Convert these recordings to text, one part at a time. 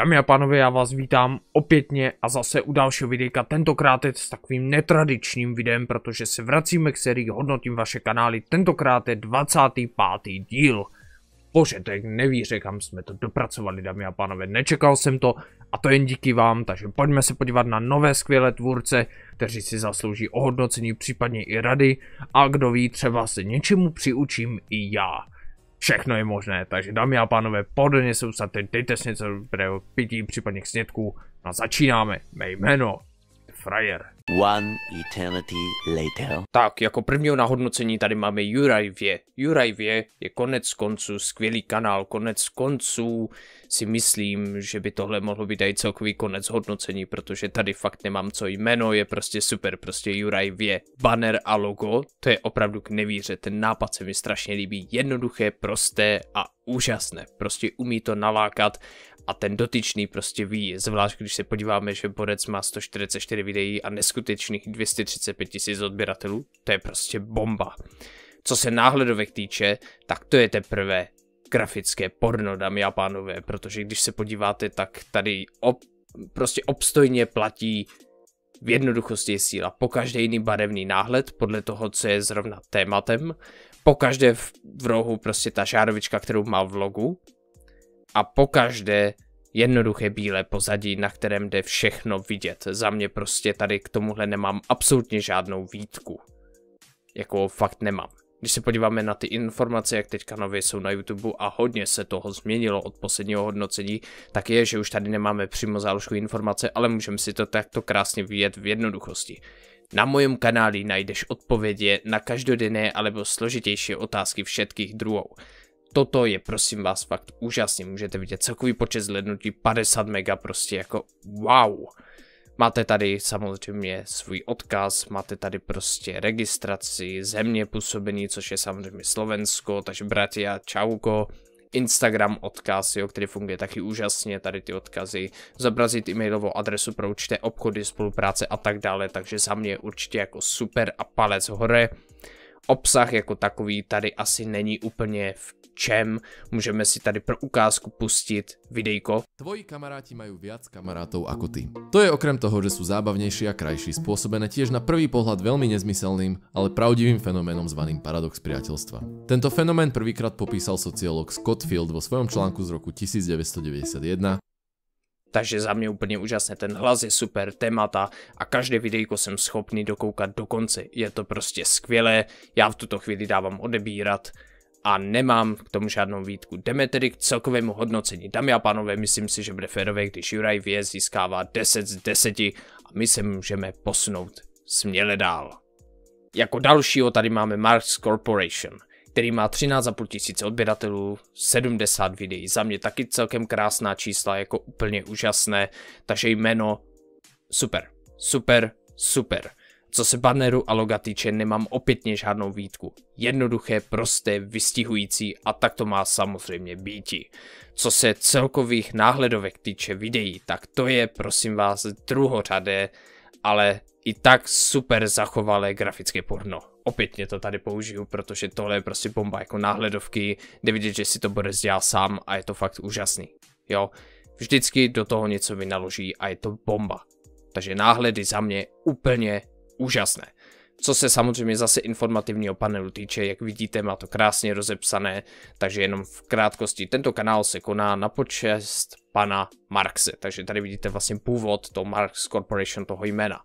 Dámy a pánové, já vás vítám opětně a zase u dalšího videa, tentokrát je s takovým netradičním videem, protože se vracíme k sérii Hodnotím vaše kanály, tentokrát je 25. díl. Bože, to je nevíře, kam jsme to dopracovali, dámy a pánové, nečekal jsem to a to jen díky vám, takže pojďme se podívat na nové skvělé tvůrce, kteří si zaslouží ohodnocení, případně i rady a kdo ví, třeba se něčemu přiučím i já všechno je možné, takže dámy a pánové, pohodlně se usadte, dejte si něco dobrého pití, případně k snědku a začínáme. Mé jméno frajer. One eternity later. Tak, jako prvního nahodnocení tady máme Jurajvě. Jurajvě je konec konců skvělý kanál, konec konců si myslím, že by tohle mohlo být i celkový konec hodnocení, protože tady fakt nemám co jméno, je prostě super, prostě Jurajvě. Banner a logo, to je opravdu k nevíře, ten nápad se mi strašně líbí, jednoduché, prosté a úžasné, prostě umí to nalákat a ten dotyčný prostě ví, zvlášť když se podíváme, že Borec má 144 videí a neskutečných 235 tisíc odběratelů, to je prostě bomba. Co se náhledovek týče, tak to je teprve grafické porno, dámy a pánové, protože když se podíváte, tak tady ob, prostě obstojně platí v jednoduchosti je síla. Po každý jiný barevný náhled, podle toho, co je zrovna tématem, po každé v, v rohu prostě ta žárovička, kterou má v logu, a pokaždé jednoduché bílé pozadí, na kterém jde všechno vidět. Za mě prostě tady k tomuhle nemám absolutně žádnou výtku. Jako fakt nemám. Když se podíváme na ty informace, jak teďka nově jsou na YouTube a hodně se toho změnilo od posledního hodnocení, tak je, že už tady nemáme přímo záložku informace, ale můžeme si to takto krásně vyjet v jednoduchosti. Na mojem kanáli najdeš odpovědi na každodenné alebo složitější otázky všetkých druhů toto je prosím vás fakt úžasný. můžete vidět celkový počet zhlednutí 50 mega prostě jako wow. Máte tady samozřejmě svůj odkaz, máte tady prostě registraci, země působení, což je samozřejmě Slovensko, takže bratia, čauko, Instagram odkaz, jo, který funguje taky úžasně, tady ty odkazy, zobrazit e-mailovou adresu pro určité obchody, spolupráce a tak dále, takže za mě určitě jako super a palec hore. Obsah jako takový tady asi není úplně v čem. Můžeme si tady pro ukázku pustit videjko. Tvoji kamaráti mají viac kamarátov ako ty. To je okrem toho, že jsou zábavnější a krajší, spôsobené tiež na prvý pohľad veľmi nezmyselným, ale pravdivým fenoménom zvaným paradox priateľstva. Tento fenomén prvýkrát popísal sociolog Scott Field vo svojom článku z roku 1991, takže za mě úplně úžasné, ten hlas je super, témata a každé videjko jsem schopný dokoukat do konce. Je to prostě skvělé, já v tuto chvíli dávám odebírat a nemám k tomu žádnou výtku. Jdeme tedy k celkovému hodnocení. Dámy a pánové, myslím si, že bude férové, když Juraj Vě získává 10 z 10 a my se můžeme posunout směle dál. Jako dalšího tady máme Marks Corporation, který má 13,5 tisíce odběratelů, 70 videí. Za mě taky celkem krásná čísla, jako úplně úžasné, takže jméno super, super, super. Co se banneru a loga týče, nemám opětně žádnou výtku. Jednoduché, prosté, vystihující a tak to má samozřejmě býti. Co se celkových náhledovek týče videí, tak to je prosím vás druhořadé, ale i tak super zachovalé grafické porno. Opětně to tady použiju, protože tohle je prostě bomba jako náhledovky, jde vidět, že si to bude dělá sám a je to fakt úžasný. Jo, vždycky do toho něco vynaloží a je to bomba. Takže náhledy za mě úplně úžasné. Co se samozřejmě zase informativního panelu týče, jak vidíte, má to krásně rozepsané, takže jenom v krátkosti. Tento kanál se koná na počest pana Marxe, takže tady vidíte vlastně původ to Marx Corporation, toho jména.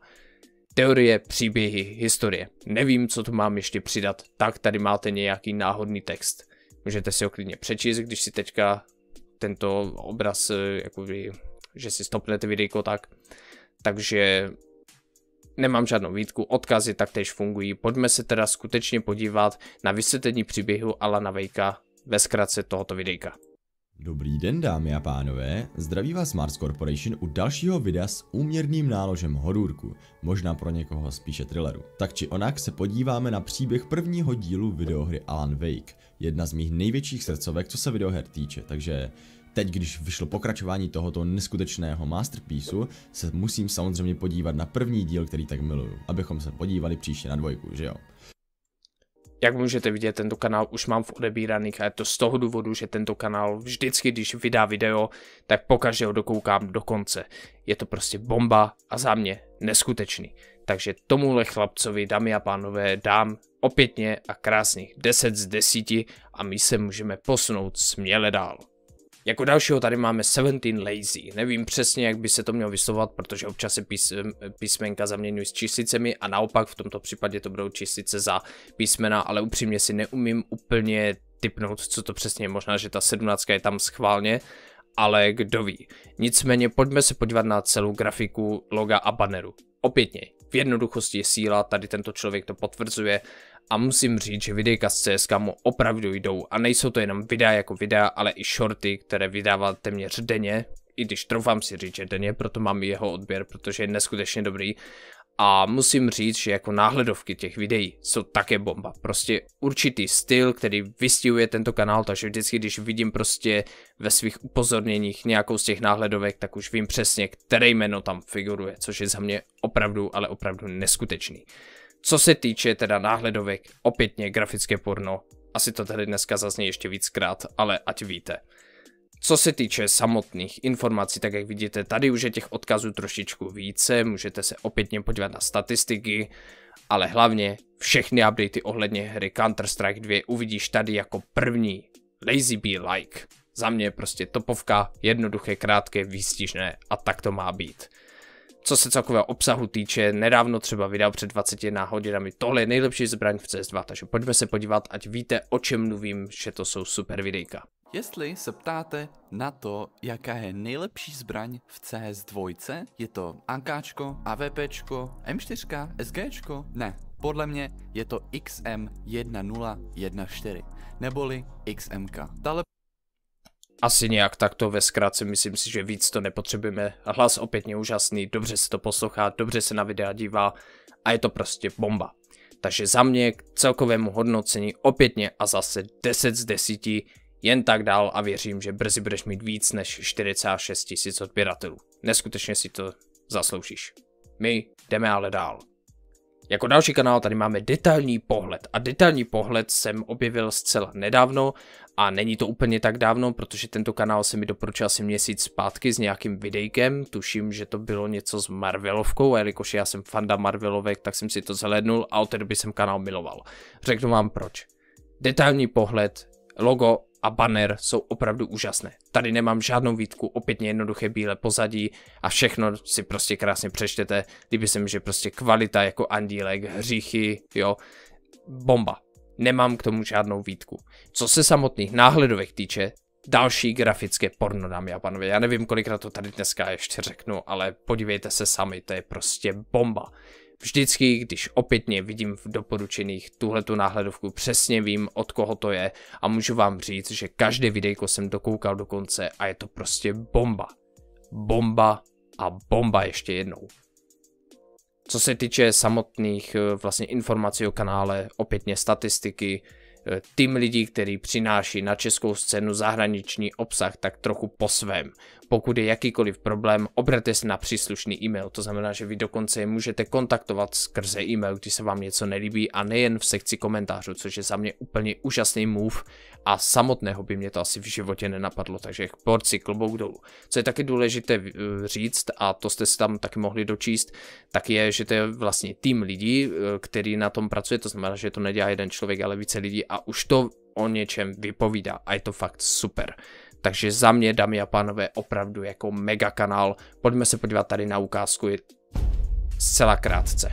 Teorie, příběhy, historie. Nevím, co tu mám ještě přidat, tak tady máte nějaký náhodný text. Můžete si ho klidně přečíst, když si teďka tento obraz, eh, jakoby, že si stopnete videjko tak. Takže Nemám žádnou výtku, odkazy taktéž fungují, pojďme se teda skutečně podívat na vysvětlení příběhu Alana Vejka ve zkratce tohoto videjka. Dobrý den dámy a pánové, zdraví vás Mars Corporation u dalšího videa s úměrným náložem horůrku, možná pro někoho spíše thrilleru. Tak či onak se podíváme na příběh prvního dílu videohry Alan Wake, jedna z mých největších srdcovek, co se videoher týče, takže Teď, když vyšlo pokračování tohoto neskutečného masterpieceu, se musím samozřejmě podívat na první díl, který tak miluju, abychom se podívali příště na dvojku, že jo? Jak můžete vidět, tento kanál už mám v odebíraných a je to z toho důvodu, že tento kanál vždycky, když vydá video, tak pokaždé ho dokoukám do konce. Je to prostě bomba a za mě neskutečný. Takže tomuhle chlapcovi, dámy a pánové, dám opětně a krásných 10 z 10 a my se můžeme posunout směle dál. Jako dalšího tady máme 17 Lazy. Nevím přesně, jak by se to mělo vyslovovat, protože občas se písmenka zaměňují s číslicemi a naopak v tomto případě to budou číslice za písmena, ale upřímně si neumím úplně typnout, co to přesně je. Možná, že ta 17 je tam schválně, ale kdo ví. Nicméně pojďme se podívat na celou grafiku loga a banneru. Opětně, v jednoduchosti je síla, tady tento člověk to potvrzuje a musím říct, že videjka z CSK mu opravdu jdou a nejsou to jenom videa jako videa, ale i shorty, které vydává téměř denně, i když troufám si říct, že denně, proto mám jeho odběr, protože je neskutečně dobrý a musím říct, že jako náhledovky těch videí jsou také bomba. Prostě určitý styl, který vystihuje tento kanál, takže vždycky, když vidím prostě ve svých upozorněních nějakou z těch náhledovek, tak už vím přesně, které jméno tam figuruje, což je za mě opravdu, ale opravdu neskutečný. Co se týče teda náhledovek, opětně grafické porno, asi to tady dneska zazní ještě víckrát, ale ať víte. Co se týče samotných informací, tak jak vidíte, tady už je těch odkazů trošičku více, můžete se opětně podívat na statistiky, ale hlavně všechny updaty ohledně hry Counter-Strike 2 uvidíš tady jako první. Lazy Bee Like. Za mě prostě topovka, jednoduché, krátké, výstižné a tak to má být. Co se celkového obsahu týče, nedávno třeba vydal před 21 hodinami tohle je nejlepší zbraň v CS2, takže pojďme se podívat, ať víte, o čem mluvím, že to jsou super videjka. Jestli se ptáte na to, jaká je nejlepší zbraň v CS2, je to AK, AVP, M4, SG? Ne, podle mě je to XM1014, neboli XMK. Tahle asi nějak takto ve zkratce, myslím si, že víc to nepotřebujeme. Hlas opět je úžasný, dobře se to poslouchá, dobře se na videa dívá a je to prostě bomba. Takže za mě k celkovému hodnocení opětně a zase 10 z 10, jen tak dál a věřím, že brzy budeš mít víc než 4,6 tisíc odběratelů. Neskutečně si to zasloužíš. My jdeme ale dál. Jako další kanál tady máme detailní pohled a detailní pohled jsem objevil zcela nedávno a není to úplně tak dávno, protože tento kanál se mi doporučil asi měsíc zpátky s nějakým videjkem, tuším, že to bylo něco s Marvelovkou a jelikož já jsem fanda Marvelovek, tak jsem si to zhlédnul a od té doby jsem kanál miloval. Řeknu vám proč. Detailní pohled, logo a banner jsou opravdu úžasné. Tady nemám žádnou výtku, opětně jednoduché bílé pozadí a všechno si prostě krásně přečtete. Líbí se mi, že prostě kvalita jako andílek, hříchy, jo, bomba. Nemám k tomu žádnou výtku. Co se samotných náhledovek týče, další grafické porno, dámy a pánové. Já nevím, kolikrát to tady dneska ještě řeknu, ale podívejte se sami, to je prostě bomba. Vždycky, když opětně vidím v doporučených tuhletu náhledovku, přesně vím, od koho to je a můžu vám říct, že každé videjko jsem dokoukal do konce a je to prostě bomba. Bomba a bomba ještě jednou. Co se týče samotných eh, vlastně informací o kanále, opětně statistiky, Eh, tým lidí, který přináší na českou scénu zahraniční obsah tak trochu po svém. Pokud je jakýkoliv problém, obraťte se na příslušný e-mail, to znamená, že vy dokonce je můžete kontaktovat skrze e-mail, když se vám něco nelíbí a nejen v sekci komentářů, což je za mě úplně úžasný move a samotného by mě to asi v životě nenapadlo, takže porci klobouk dolů. Co je taky důležité eh, říct, a to jste si tam taky mohli dočíst, tak je, že to je vlastně tým lidí, eh, který na tom pracuje, to znamená, že to nedělá jeden člověk, ale více lidí a už to o něčem vypovídá a je to fakt super. Takže za mě, dámy a pánové, opravdu jako mega kanál. Pojďme se podívat tady na ukázku je zcela krátce.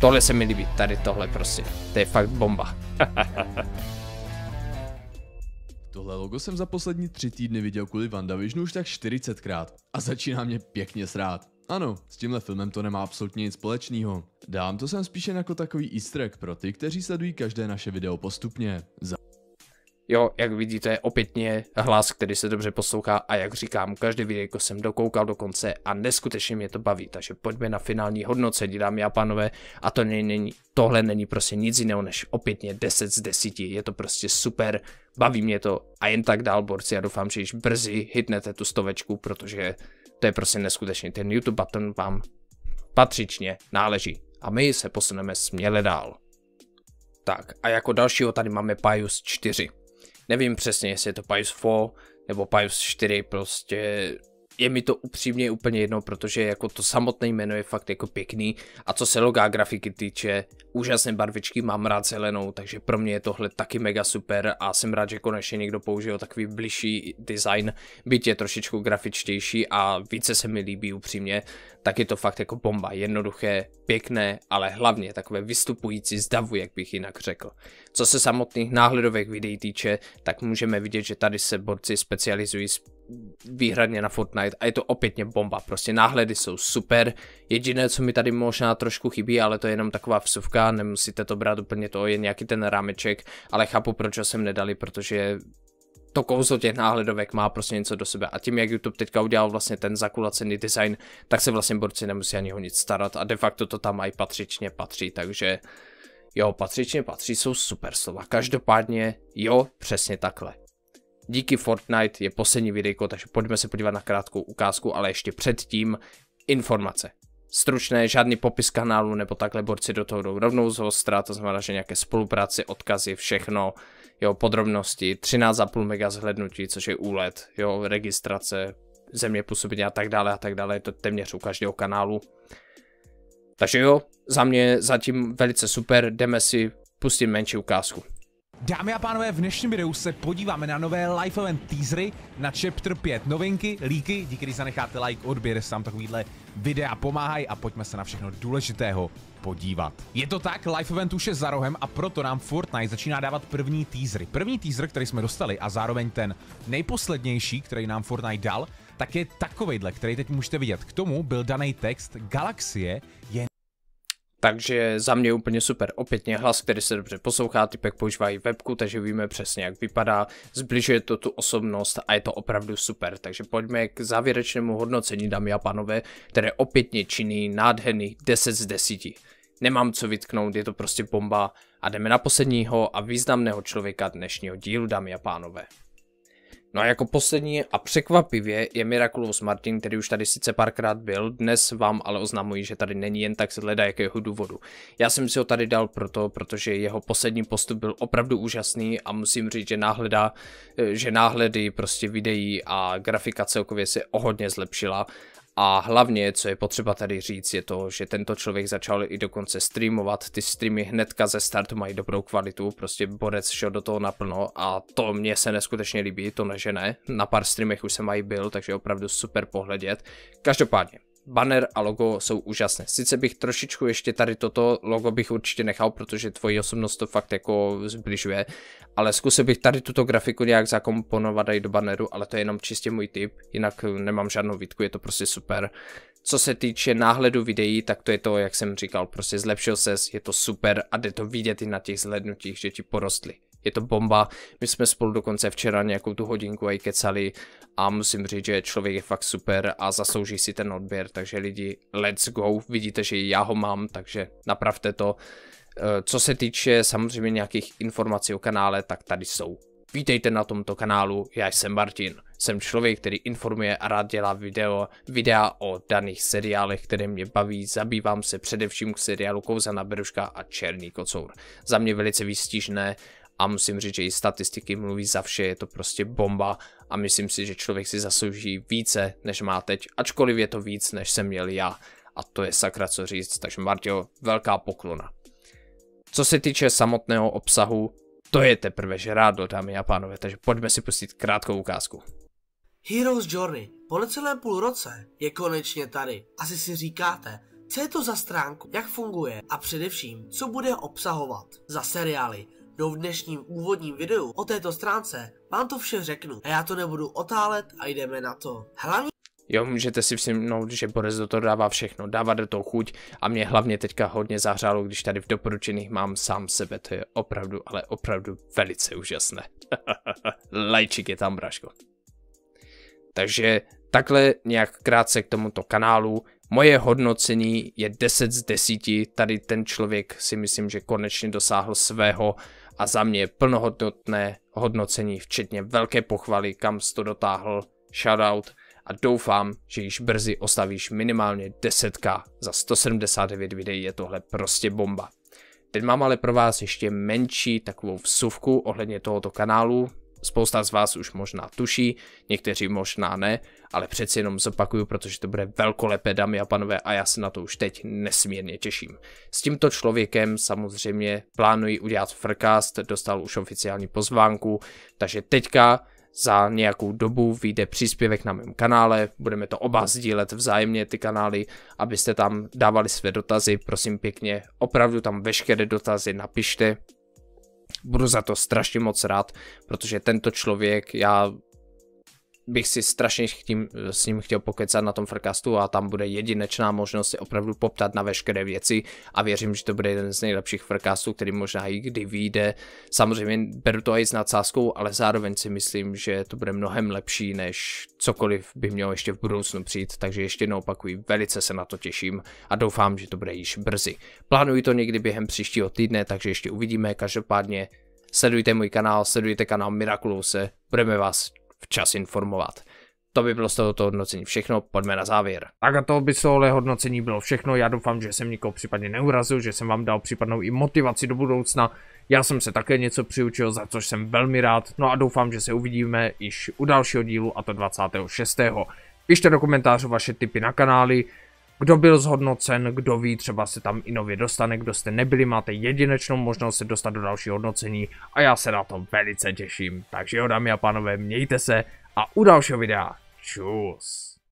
Tohle se mi líbí, tady tohle prostě. To je fakt bomba. Tohle logo jsem za poslední tři týdny viděl kvůli VandaVisionu už tak 40krát a začíná mě pěkně srát. Ano, s tímhle filmem to nemá absolutně nic společného. Dám to sem spíše jako takový easter egg pro ty, kteří sledují každé naše video postupně. Za Jo, jak vidíte, opětně hlas, který se dobře poslouchá a jak říkám, každé video jsem dokoukal do konce a neskutečně mě to baví, takže pojďme na finální hodnocení, dámy a pánové, a to není, tohle není prostě nic jiného než opětně 10 z 10, je to prostě super, baví mě to a jen tak dál, borci, já doufám, že již brzy hitnete tu stovečku, protože to je prostě neskutečný. Ten YouTube button vám patřičně náleží. A my se posuneme směle dál. Tak a jako dalšího tady máme Pius 4. Nevím přesně, jestli je to Pius 4 nebo Pius 4, prostě je mi to upřímně úplně jedno, protože jako to samotné jméno je fakt jako pěkný a co se loga grafiky týče, úžasné barvičky, mám rád zelenou, takže pro mě je tohle taky mega super a jsem rád, že konečně někdo použil takový bližší design, byť je trošičku grafičtější a více se mi líbí upřímně, tak je to fakt jako bomba, jednoduché, pěkné, ale hlavně takové vystupující z davu, jak bych jinak řekl. Co se samotných náhledových videí týče, tak můžeme vidět, že tady se borci specializují výhradně na Fortnite a je to opětně bomba. Prostě náhledy jsou super. Jediné, co mi tady možná trošku chybí, ale to je jenom taková vsuvka, nemusíte to brát úplně to, je nějaký ten rámeček, ale chápu, proč ho sem nedali, protože to kouzlo těch náhledovek má prostě něco do sebe. A tím, jak YouTube teďka udělal vlastně ten zakulacený design, tak se vlastně borci nemusí ani o nic starat a de facto to tam i patřičně patří, takže jo, patřičně patří jsou super slova. Každopádně jo, přesně takhle. Díky Fortnite je poslední videjko, takže pojďme se podívat na krátkou ukázku, ale ještě předtím informace. Stručné, žádný popis kanálu nebo takhle borci do toho jdou rovnou z hostra, to znamená, že nějaké spolupráci, odkazy, všechno, jo, podrobnosti, 13,5 mega zhlednutí, což je úlet, jo, registrace, země působení a tak dále a tak dále, je to téměř u každého kanálu. Takže jo, za mě zatím velice super, jdeme si pustit menší ukázku. Dámy a pánové, v dnešním videu se podíváme na nové Life event teasery na Chapter 5. Novinky, líky, díky, když zanecháte like, odběr, sám takovýhle videa pomáhají a pojďme se na všechno důležitého podívat. Je to tak, Life event už je za rohem a proto nám Fortnite začíná dávat první teasery. První teaser, který jsme dostali a zároveň ten nejposlednější, který nám Fortnite dal, tak je takovejhle, který teď můžete vidět. K tomu byl daný text Galaxie je takže za mě úplně super. Opět hlas, který se dobře poslouchá, typek používají webku, takže víme přesně, jak vypadá. Zbližuje to tu osobnost a je to opravdu super. Takže pojďme k závěrečnému hodnocení, dámy a pánové, které opětně činí nádherný 10 z 10. Nemám co vytknout, je to prostě bomba. A jdeme na posledního a významného člověka dnešního dílu, dámy a pánové. No a jako poslední a překvapivě je Miraculous Martin, který už tady sice párkrát byl, dnes vám ale oznamuji, že tady není jen tak zhleda jakého důvodu. Já jsem si ho tady dal proto, protože jeho poslední postup byl opravdu úžasný a musím říct, že, náhleda, eh, že náhledy prostě videí a grafika celkově se o hodně zlepšila a hlavně, co je potřeba tady říct, je to, že tento člověk začal i dokonce streamovat. Ty streamy hnedka ze startu mají dobrou kvalitu, prostě borec šel do toho naplno a to mě se neskutečně líbí, to ne, že ne. Na pár streamech už jsem mají byl, takže opravdu super pohledět. Každopádně, banner a logo jsou úžasné. Sice bych trošičku ještě tady toto logo bych určitě nechal, protože tvoji osobnost to fakt jako zbližuje, ale zkusil bych tady tuto grafiku nějak zakomponovat i do banneru, ale to je jenom čistě můj tip, jinak nemám žádnou výtku, je to prostě super. Co se týče náhledu videí, tak to je to, jak jsem říkal, prostě zlepšil ses, je to super a jde to vidět i na těch zhlednutích, že ti porostly je to bomba. My jsme spolu dokonce včera nějakou tu hodinku aj kecali a musím říct, že člověk je fakt super a zaslouží si ten odběr, takže lidi, let's go, vidíte, že já ho mám, takže napravte to. Eh, co se týče samozřejmě nějakých informací o kanále, tak tady jsou. Vítejte na tomto kanálu, já jsem Martin. Jsem člověk, který informuje a rád dělá video, videa o daných seriálech, které mě baví. Zabývám se především k seriálu Kouzana na Beruška a Černý kocour. Za mě velice výstižné, a musím říct, že i statistiky mluví za vše, je to prostě bomba a myslím si, že člověk si zaslouží více, než má teď, ačkoliv je to víc, než jsem měl já. A to je sakra co říct, takže Martio, velká poklona. Co se týče samotného obsahu, to je teprve žrádlo, dámy a pánové, takže pojďme si pustit krátkou ukázku. Heroes Journey po necelém půl roce je konečně tady. Asi si říkáte, co je to za stránku, jak funguje a především, co bude obsahovat za seriály, No v dnešním úvodním videu o této stránce vám to vše řeknu a já to nebudu otálet a jdeme na to. Hlavně... Jo, můžete si všimnout, že Boris do toho dává všechno, dává do toho chuť a mě hlavně teďka hodně zahřálo, když tady v doporučených mám sám sebe, to je opravdu, ale opravdu velice úžasné. Lajčik je tam, Braško. Takže takhle nějak krátce k tomuto kanálu. Moje hodnocení je 10 z 10, tady ten člověk si myslím, že konečně dosáhl svého a za mě plnohodnotné hodnocení, včetně velké pochvaly, kam jsi to dotáhl, shoutout a doufám, že již brzy ostavíš minimálně 10k za 179 videí, je tohle prostě bomba. Teď mám ale pro vás ještě menší takovou vsuvku ohledně tohoto kanálu, Spousta z vás už možná tuší, někteří možná ne, ale přeci jenom zopakuju, protože to bude velkolepé, dámy a panové, a já se na to už teď nesmírně těším. S tímto člověkem samozřejmě plánuji udělat frkast, dostal už oficiální pozvánku, takže teďka za nějakou dobu vyjde příspěvek na mém kanále, budeme to oba sdílet vzájemně ty kanály, abyste tam dávali své dotazy, prosím pěkně, opravdu tam veškeré dotazy napište, budu za to strašně moc rád, protože tento člověk, já bych si strašně tím, s ním chtěl pokecat na tom frkastu a tam bude jedinečná možnost si opravdu poptat na veškeré věci a věřím, že to bude jeden z nejlepších frkastů, který možná i kdy vyjde. Samozřejmě beru to i s nadsázkou, ale zároveň si myslím, že to bude mnohem lepší, než cokoliv by mělo ještě v budoucnu přijít, takže ještě jednou opakuji, velice se na to těším a doufám, že to bude již brzy. Plánuji to někdy během příštího týdne, takže ještě uvidíme, každopádně sledujte můj kanál, sledujte kanál Miraculouse, budeme vás včas informovat. To by bylo z tohoto hodnocení všechno, pojďme na závěr. Tak a to by z tohohle hodnocení bylo všechno, já doufám, že jsem nikoho případně neurazil, že jsem vám dal případnou i motivaci do budoucna, já jsem se také něco přiučil, za což jsem velmi rád, no a doufám, že se uvidíme již u dalšího dílu a to 26. Pište do komentářů vaše tipy na kanály, kdo byl zhodnocen, kdo ví, třeba se tam i nově dostane, kdo jste nebyli, máte jedinečnou možnost se dostat do dalšího hodnocení a já se na to velice těším. Takže jo, dámy a pánové, mějte se a u dalšího videa. Čus.